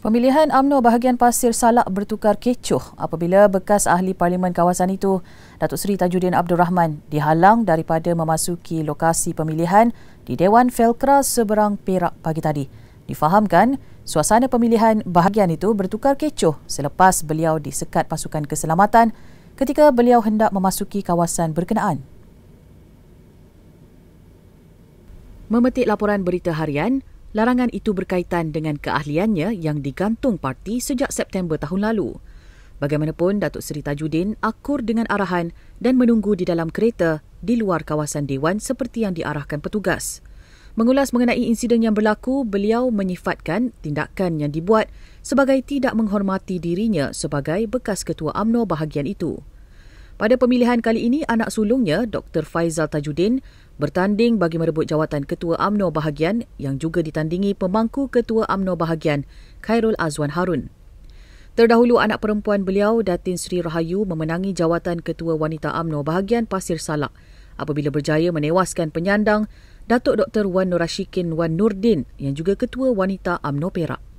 Pemilihan Amno bahagian Pasir Salak bertukar kecoh apabila bekas ahli parlimen kawasan itu, Datuk Seri Tajuddin Abdul Rahman, dihalang daripada memasuki lokasi pemilihan di Dewan Felkra seberang Perak pagi tadi. Difahamkan, suasana pemilihan bahagian itu bertukar kecoh selepas beliau disekat pasukan keselamatan ketika beliau hendak memasuki kawasan berkenaan. Memetik laporan berita harian, Larangan itu berkaitan dengan keahliannya yang digantung parti sejak September tahun lalu. Bagaimanapun, Datuk Seri Tajuddin akur dengan arahan dan menunggu di dalam kereta di luar kawasan Dewan seperti yang diarahkan petugas. Mengulas mengenai insiden yang berlaku, beliau menyifatkan tindakan yang dibuat sebagai tidak menghormati dirinya sebagai bekas ketua AMNO bahagian itu. Pada pemilihan kali ini, anak sulungnya, Dr. Faizal Tajuddin, bertanding bagi merebut jawatan Ketua Amno Bahagian yang juga ditandingi pemangku Ketua Amno Bahagian, Khairul Azwan Harun. Terdahulu, anak perempuan beliau, Datin Sri Rahayu, memenangi jawatan Ketua Wanita Amno Bahagian Pasir Salak apabila berjaya menewaskan penyandang Datuk Dr. Wan Nurashikin Wan Nurdin yang juga Ketua Wanita Amno Perak.